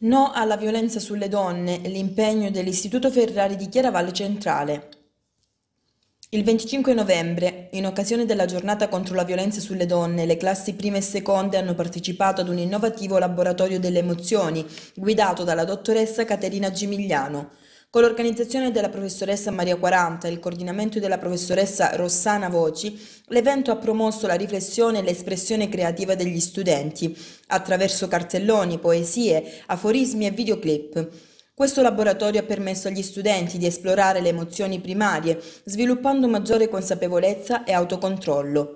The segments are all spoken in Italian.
No alla violenza sulle donne, l'impegno dell'Istituto Ferrari di Chiaravalle Centrale. Il 25 novembre, in occasione della giornata contro la violenza sulle donne, le classi prime e seconde hanno partecipato ad un innovativo laboratorio delle emozioni, guidato dalla dottoressa Caterina Gimigliano. Con l'organizzazione della professoressa Maria Quaranta e il coordinamento della professoressa Rossana Voci, l'evento ha promosso la riflessione e l'espressione creativa degli studenti attraverso cartelloni, poesie, aforismi e videoclip. Questo laboratorio ha permesso agli studenti di esplorare le emozioni primarie, sviluppando maggiore consapevolezza e autocontrollo.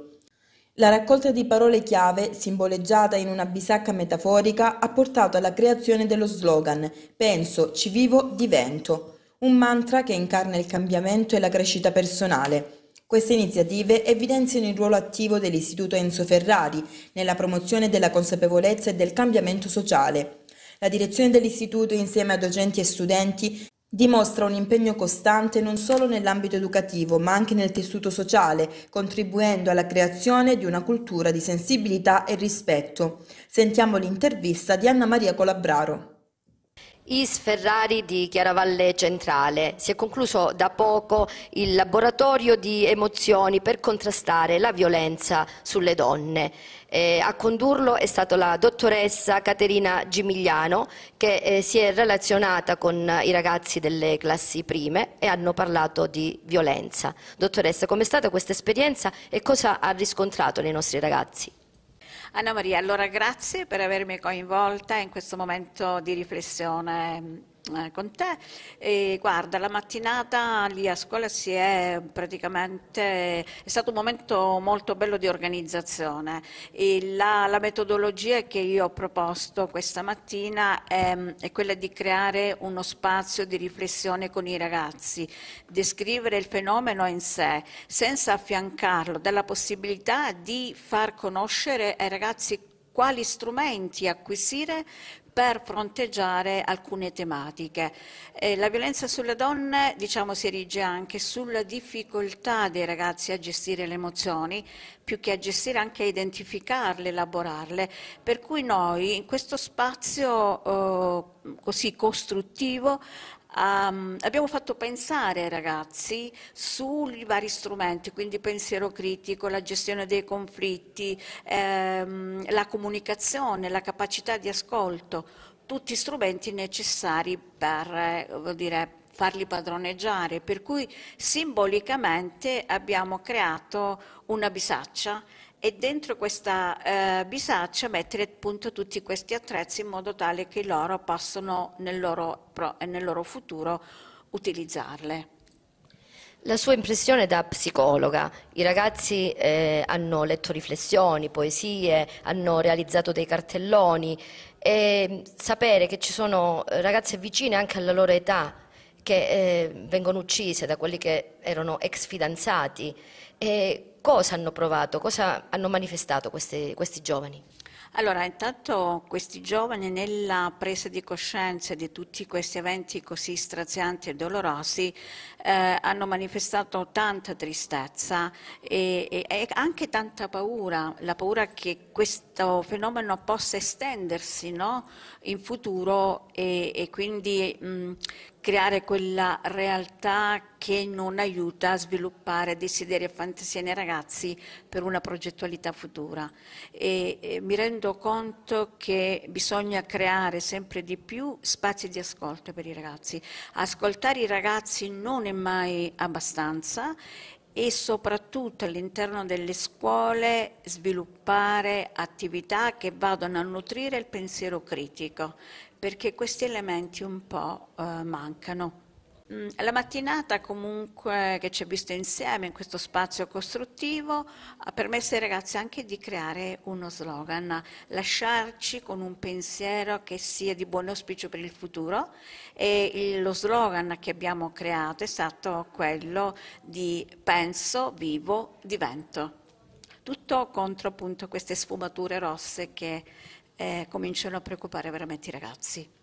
La raccolta di parole chiave, simboleggiata in una bisacca metaforica, ha portato alla creazione dello slogan Penso, ci vivo, divento un mantra che incarna il cambiamento e la crescita personale. Queste iniziative evidenziano il ruolo attivo dell'Istituto Enzo Ferrari nella promozione della consapevolezza e del cambiamento sociale. La direzione dell'Istituto insieme a docenti e studenti dimostra un impegno costante non solo nell'ambito educativo ma anche nel tessuto sociale, contribuendo alla creazione di una cultura di sensibilità e rispetto. Sentiamo l'intervista di Anna Maria Colabraro. IS Ferrari di Chiaravalle Centrale. Si è concluso da poco il laboratorio di emozioni per contrastare la violenza sulle donne. Eh, a condurlo è stata la dottoressa Caterina Gimigliano che eh, si è relazionata con i ragazzi delle classi prime e hanno parlato di violenza. Dottoressa, com'è stata questa esperienza e cosa ha riscontrato nei nostri ragazzi? Anna Maria, allora grazie per avermi coinvolta in questo momento di riflessione eh, con te. E guarda, la mattinata lì a scuola si è praticamente è stato un momento molto bello di organizzazione. La, la, metodologia che io ho proposto questa mattina è, è, quella di creare uno spazio di riflessione con i ragazzi, descrivere il fenomeno in sé, senza affiancarlo, dalla possibilità di far conoscere ai ragazzi quali strumenti acquisire per fronteggiare alcune tematiche. Eh, la violenza sulle donne diciamo, si erige anche sulla difficoltà dei ragazzi a gestire le emozioni, più che a gestire anche a identificarle, elaborarle, per cui noi in questo spazio eh, così costruttivo Um, abbiamo fatto pensare ai ragazzi sui vari strumenti, quindi pensiero critico, la gestione dei conflitti, ehm, la comunicazione, la capacità di ascolto, tutti strumenti necessari per eh, dire, farli padroneggiare, per cui simbolicamente abbiamo creato una bisaccia e dentro questa eh, bisaccia mettere appunto tutti questi attrezzi in modo tale che loro possano nel loro, pro, nel loro futuro utilizzarle. La sua impressione da psicologa, i ragazzi eh, hanno letto riflessioni, poesie, hanno realizzato dei cartelloni e mm, sapere che ci sono ragazze vicine anche alla loro età che eh, vengono uccise da quelli che erano ex fidanzati. E cosa hanno provato, cosa hanno manifestato queste, questi giovani? Allora, intanto questi giovani nella presa di coscienza di tutti questi eventi così strazianti e dolorosi eh, hanno manifestato tanta tristezza e, e, anche tanta paura, la paura che questo fenomeno possa estendersi no? in futuro e, e quindi mh, creare quella realtà che non aiuta a sviluppare desideri e fantasie nei ragazzi per una progettualità futura. E, e mi rendo rendo conto che bisogna creare sempre di più spazi di ascolto per i ragazzi. Ascoltare i ragazzi non è mai abbastanza e soprattutto all'interno delle scuole sviluppare attività che vadano a nutrire il pensiero critico, perché questi elementi un po' eh, mancano. Mm, la mattinata comunque che ci ha visto insieme in questo spazio costruttivo ha permesso ai ragazzi anche di creare uno slogan, lasciarci con un pensiero che sia di buon auspicio per il futuro e lo slogan che abbiamo creato è stato quello di penso, vivo, divento. Tutto contro appunto queste sfumature rosse che eh, cominciano a preoccupare veramente i ragazzi.